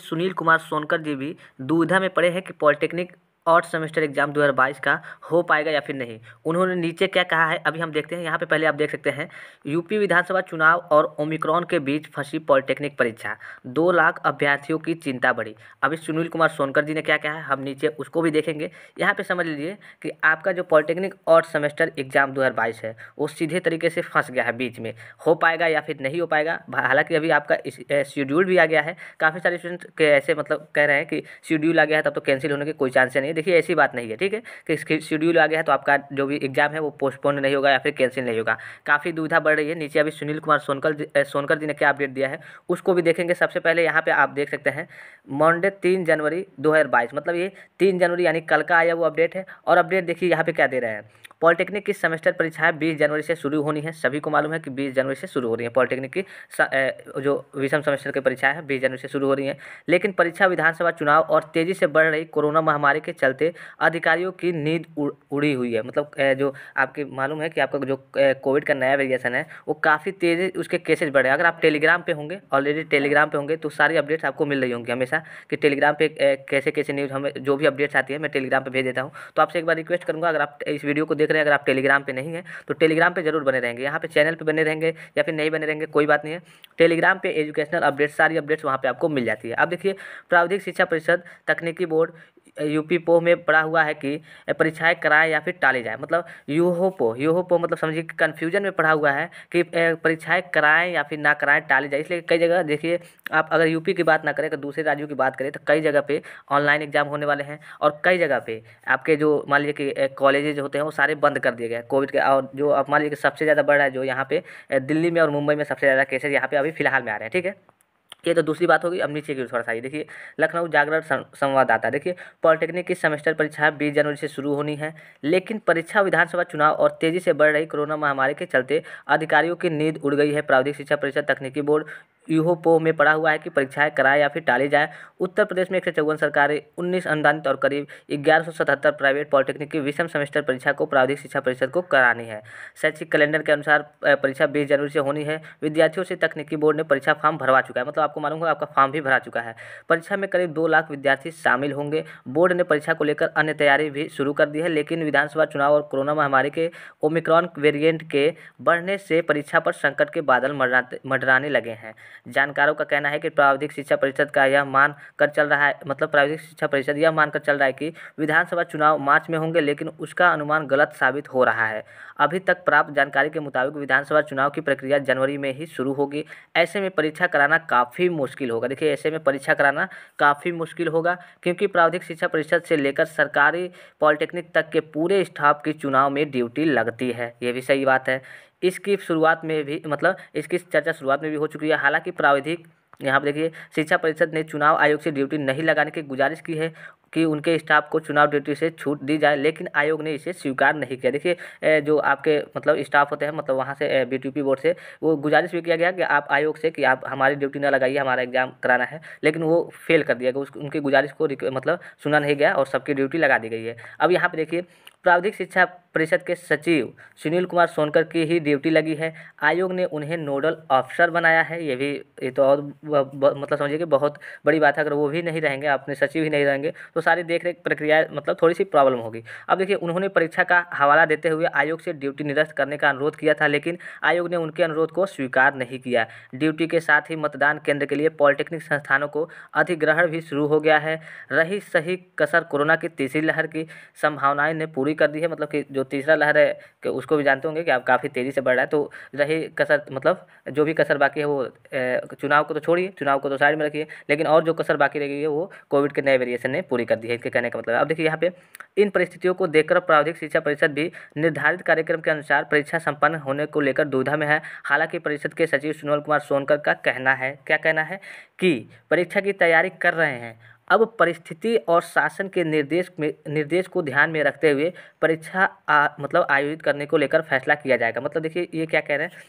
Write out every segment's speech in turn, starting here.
सुनील कुमार सोनकर जी भी दुविधा में पड़े हैं कि पॉलिटेक्निक ऑट सेमेस्टर एग्जाम 2022 का हो पाएगा या फिर नहीं उन्होंने नीचे क्या कहा है अभी हम देखते हैं यहाँ पे पहले आप देख सकते हैं यूपी विधानसभा चुनाव और ओमिक्रॉन के बीच फंसी पॉलिटेक्निक परीक्षा दो लाख अभ्यर्थियों की चिंता बढ़ी अभी सुनील कुमार सोनकर जी ने क्या कहा है हम नीचे उसको भी देखेंगे यहाँ पर समझ लीजिए कि आपका जो पॉलिटेक्निक ऑट सेमेस्टर एग्जाम दो है वो सीधे तरीके से फंस गया है बीच में हो पाएगा या फिर नहीं हो पाएगा हालाँकि अभी आपका शेड्यूल भी आ गया है काफ़ी सारे स्टूडेंट ऐसे मतलब कह रहे हैं कि शेड्यूल आ गया है तब तो कैंसिल होने के कोई चांस नहीं नहीं देखिए ऐसी बात नहीं है ठीक है कि शेड्यूल आ गया है तो आपका जो भी एग्जाम है वो पोस्टपोन नहीं होगा या फिर कैंसिल नहीं होगा काफ़ी दुविधा बढ़ रही है नीचे अभी सुनील कुमार सोनकर सोनकर जी ने क्या अपडेट दिया है उसको भी देखेंगे सबसे पहले यहाँ पर आप देख सकते हैं मंडे तीन जनवरी दो मतलब ये तीन जनवरी यानी कल का आया वो अपडेट है और अपडेट देखिए यहाँ पर क्या दे रहे हैं पॉलिटेक्निक की सेमेस्टर परीक्षाएं बीस जनवरी से शुरू होनी है सभी को मालूम है कि बीस जनवरी से शुरू हो रही है पॉलिटेक्निक की जो विषम सेमेस्टर की परीक्षाएं हैं बीस जनवरी से शुरू हो रही हैं लेकिन परीक्षा विधानसभा चुनाव और तेज़ी से बढ़ रही कोरोना महामारी के चलते अधिकारियों की नींद उड़ी हुई है मतलब जो आपके मालूम है कि आपका जो कोविड का नया वेरिएशन है वो काफ़ी तेज़ी उसके केसेज बढ़े अगर आप टेलीग्राम पर होंगे ऑलरेडी टेलीग्राम पर होंगे तो सारी अपडेट्स आपको मिल रही होंगी हमेशा कि टेलीग्राम पर कैसे कैसे न्यूज़ हमें जो भी अपडेट्स आती है मैं टेलीग्राम पर भेज देता हूँ तो आपसे एक बार रिक्वेस्ट करूँगा अगर आप इस वीडियो को देख रहे हैं अगर आप टेलीग्राम पर नहीं हैं तो टेलीग्राम पर जरूर बने रहेंगे यहाँ पर चैनल पर बने रहेंगे या फिर नहीं बने रहेंगे कोई बात नहीं है टेलीग्राम पर एजुकेशनल अपडेट्स सारी अपडेट्स वहाँ पर आपको मिल जाती है अब देखिए प्रावधिक शिक्षा परिषद तकनीकी बोर्ड पो में पड़ा हुआ है कि परीक्षाएँ कराएँ या फिर टाली जाए मतलब यूहोपो यूहोपो मतलब समझिए कि कन्फ्यूजन में पढ़ा हुआ है कि परीक्षाएँ कराएँ या फिर ना कराएँ टाली जाए इसलिए कई जगह देखिए आप अगर यूपी की बात ना करें अगर तो दूसरे राज्यों की बात करें तो कई जगह पर ऑनलाइन एग्जाम होने वाले हैं और कई जगह पर आपके जो मान लीजिए कि कॉलेजेज होते हैं वो सारे बंद कर दिए गए कोविड के और जो आप मान लीजिए सबसे ज़्यादा बढ़ रहा है जो यहाँ पे दिल्ली में और मुंबई में सबसे ज़्यादा केसेज यहाँ पर अभी फिलहाल में आ रहे हैं ठीक है ये तो दूसरी बात होगी अब नीचे की थोड़ा सा देखिए लखनऊ जागरण संवाददाता देखिए पॉलिटेक्निक की सेमेस्टर परीक्षा बीस जनवरी से शुरू होनी है लेकिन परीक्षा विधानसभा चुनाव और तेजी से बढ़ रही कोरोना महामारी के चलते अधिकारियों की नींद उड़ गई है प्राविधिक शिक्षा परिषद तकनीकी बोर्ड यूहोपो में पड़ा हुआ है कि परीक्षाएं कराए या फिर टाली जाए उत्तर प्रदेश में एक सौ चौवन सरकारी उन्नीस अनुदानित और करीब ग्यारह सौ सतहत्तर प्राइवेट पॉलिटेक्निक की विषम सेमेस्टर परीक्षा को प्राविधिक शिक्षा परिषद को करानी है शैक्षिक कैलेंडर के अनुसार परीक्षा बीस जनवरी से होनी है विद्यार्थियों से तकनीकी बोर्ड ने परीक्षा फॉर्म भरवा चुका है मतलब आपको मालूम होगा आपका फॉर्म भी भरा चुका है परीक्षा में करीब दो लाख विद्यार्थी शामिल होंगे बोर्ड ने परीक्षा को लेकर अन्य तैयारी भी शुरू कर दी है लेकिन विधानसभा चुनाव और कोरोना महामारी के ओमिक्रॉन वेरियंट के बढ़ने से परीक्षा पर संकट के बादल मंडराने लगे हैं जानकारों का कहना है कि प्राविधिक शिक्षा परिषद का यह मान कर चल रहा है मतलब प्राविधिक शिक्षा परिषद यह मान कर चल रहा है कि विधानसभा चुनाव मार्च में होंगे लेकिन उसका अनुमान गलत साबित हो रहा है अभी तक प्राप्त जानकारी के मुताबिक विधानसभा चुनाव की प्रक्रिया जनवरी में ही शुरू होगी ऐसे में परीक्षा कराना काफ़ी मुश्किल होगा देखिए ऐसे में परीक्षा कराना काफ़ी मुश्किल होगा क्योंकि प्रावधिक शिक्षा परिषद से लेकर सरकारी पॉलिटेक्निक तक के पूरे स्टाफ की चुनाव में ड्यूटी लगती है ये भी सही बात है इसकी शुरुआत में भी मतलब इसकी चर्चा शुरुआत में भी हो चुकी है हालांकि प्राविधिक यहाँ पर देखिए शिक्षा परिषद ने चुनाव आयोग से ड्यूटी नहीं लगाने की गुजारिश की है कि उनके स्टाफ को चुनाव ड्यूटी से छूट दी जाए लेकिन आयोग ने इसे स्वीकार नहीं किया देखिए जो आपके मतलब स्टाफ होते हैं मतलब वहाँ से बी बोर्ड से वो गुजारिश भी किया गया कि आप आयोग से कि आप हमारी ड्यूटी ना लगाइए हमारा एग्जाम कराना है लेकिन वो फेल कर दिया गया उसकी उनकी गुजारिश को मतलब सुना नहीं गया और सबकी ड्यूटी लगा दी गई है अब यहाँ पर देखिए प्राविधिक शिक्षा परिषद के सचिव सुनील कुमार सोनकर की ही ड्यूटी लगी है आयोग ने उन्हें नोडल ऑफिसर बनाया है ये भी ये तो और मतलब समझिए कि बहुत बड़ी बात है अगर वो भी नहीं रहेंगे अपने सचिव ही नहीं रहेंगे तो सारी देख रेख प्रक्रिया मतलब थोड़ी सी प्रॉब्लम होगी अब देखिए उन्होंने परीक्षा का हवाला देते हुए आयोग से ड्यूटी निरस्त करने का अनुरोध किया था लेकिन आयोग ने उनके अनुरोध को स्वीकार नहीं किया ड्यूटी के साथ ही मतदान केंद्र के लिए पॉलिटेक्निक संस्थानों को अधिग्रहण भी शुरू हो गया है रही सही कसर कोरोना की तीसरी लहर की संभावनाएं ने पूरी हुई कर दी है मतलब कि जो तीसरा लहर है कि उसको भी जानते होंगे कि आप काफ़ी तेज़ी से बढ़ रहा है तो रही कसर मतलब जो भी कसर बाकी है वो चुनाव को तो छोड़िए चुनाव को तो साइड में रखिए लेकिन और जो कसर बाकी रह गई है वो कोविड के नए वेरिएशन ने पूरी कर दी है इसके कहने का मतलब अब देखिए यहाँ पे इन परिस्थितियों को देखकर प्रावधिक शिक्षा परिषद भी निर्धारित कार्यक्रम के अनुसार परीक्षा संपन्न होने को लेकर दुविधा में है हालांकि परिषद के सचिव सुनील कुमार सोनकर का कहना है क्या कहना है कि परीक्षा की तैयारी कर रहे हैं अब परिस्थिति और शासन के निर्देश में निर्देश को ध्यान में रखते हुए परीक्षा मतलब आयोजित करने को लेकर फैसला किया जाएगा मतलब देखिए ये क्या कह रहे हैं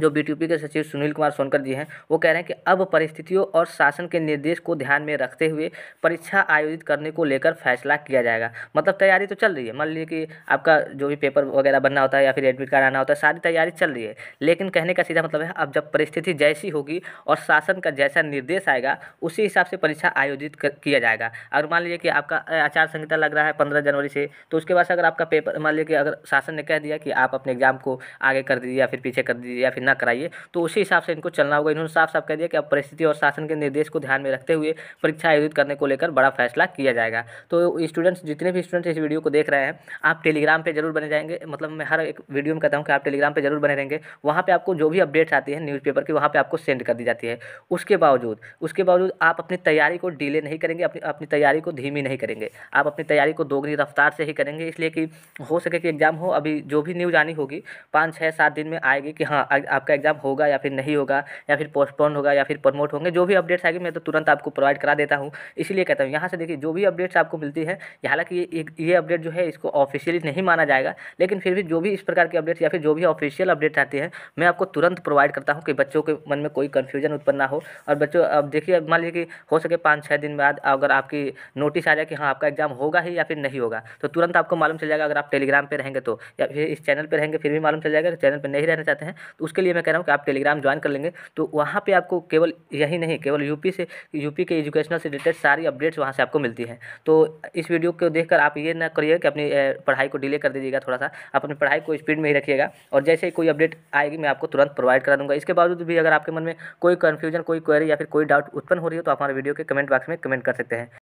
जो बीटीपी के सचिव सुनील कुमार सोनकर जी हैं वो कह रहे हैं कि अब परिस्थितियों और शासन के निर्देश को ध्यान में रखते हुए परीक्षा आयोजित करने को लेकर फैसला किया जाएगा मतलब तैयारी तो चल रही है मान लीजिए कि आपका जो भी पेपर वगैरह बनना होता है या फिर एडमिट कार्ड आना होता है सारी तैयारी चल रही है लेकिन कहने का सीधा मतलब है अब जब परिस्थिति जैसी होगी और शासन का जैसा निर्देश आएगा उसी हिसाब से परीक्षा आयोजित किया जाएगा अगर मान लीजिए कि आपका आचार संहिता लग रहा है पंद्रह जनवरी से तो उसके बाद अगर आपका पेपर मान लीजिए कि अगर शासन ने कह दिया कि आप अपने एग्जाम को आगे कर दीजिए या फिर पीछे कर दीजिए या फिर ना कराइए तो उसी हिसाब से इनको चलना होगा इन्होंने साफ साफ कह दिया कि अब परिस्थिति और शासन के निर्देश को ध्यान में रखते हुए परीक्षा आयोजित करने को लेकर बड़ा फैसला किया जाएगा तो स्टूडेंट्स जितने भी स्टूडेंट्स इस वीडियो को देख रहे हैं आप टेलीग्राम पर जरूर बने जाएंगे मतलब मैं हर एक वीडियो में कहता हूँ कि आप टेलीग्राम पर जरूर बने रहेंगे वहाँ पर आपको जो भी अपडेट्स आती है न्यूज़पेपर की वहाँ पर आपको सेंड कर दी जाती है उसके बावजूद उसके बावजूद आप अपनी तैयारी को डिले नहीं करेंगे अपनी अपनी तैयारी को धीमी नहीं करेंगे आप अपनी तैयारी को दोगुनी रफ्तार से ही करेंगे इसलिए कि हो सके कि एग्ज़ाम हो अभी जो भी न्यूज़ आनी होगी पाँच छः सात दिन में आएगी कि हाँ आपका एग्ज़ाम होगा या फिर नहीं होगा या फिर पोस्टपोन होगा या फिर प्रमोट होंगे जो भी अपडेट्स आएगी मैं तो तुरंत आपको प्रोवाइड करा देता हूँ इसीलिए कहता हूँ यहाँ से देखिए जो भी अपडेट्स आपको मिलती है हालांकि ये ये अपडेट जो है इसको ऑफिशियली नहीं माना जाएगा लेकिन फिर भी जो भी इस प्रकार के अपडेट्स या फिर जो भी ऑफिशियल अपडेट्स आती है मैं आपको तुरंत प्रोवाइड करता हूँ कि बच्चों के मन में कोई कन्फ्यूजन उत्पन्न ना हो और बच्चों अब देखिए मान लीजिए कि हो सके पाँच छः दिन बाद अगर आपकी नोटिस आ जाए कि हाँ आपका एग्ज़ाम होगा ही या फिर नहीं होगा तो तुरंत आपको मालूम चल जाएगा अगर आप टेलीग्राम पर रहेंगे तो या फिर इस चैनल पर रहेंगे फिर भी मालूम चल जाएगा चैनल पर नहीं रहना चाहते हैं तो उसके लिए मैं कह रहा हूँ कि आप टेलीग्राम ज्वाइन कर लेंगे तो वहाँ पर आपको केवल यही नहीं केवल यूपी से यूपी के एजुकेशनल से रिलेटेड सारी अपडेट्स वहाँ से आपको मिलती हैं तो इस वीडियो को देखकर आप ये ना करिए कि अपनी पढ़ाई को डिले कर दीजिएगा थोड़ा सा आप अपनी पढ़ाई को स्पीड में ही रखिएगा और जैसे ही कोई अपडेट आएगी मैं आपको तुरंत प्रोवाइड करा दूंगा इसके बावजूद भी अगर आपके मन में कोई कन्फ्यूजन कोई क्वेरी या फिर कोई डाउट उत्पन्न हो रही हो तो आप हमारे वीडियो के कमेंट बॉक्स में कमेंट कर सकते हैं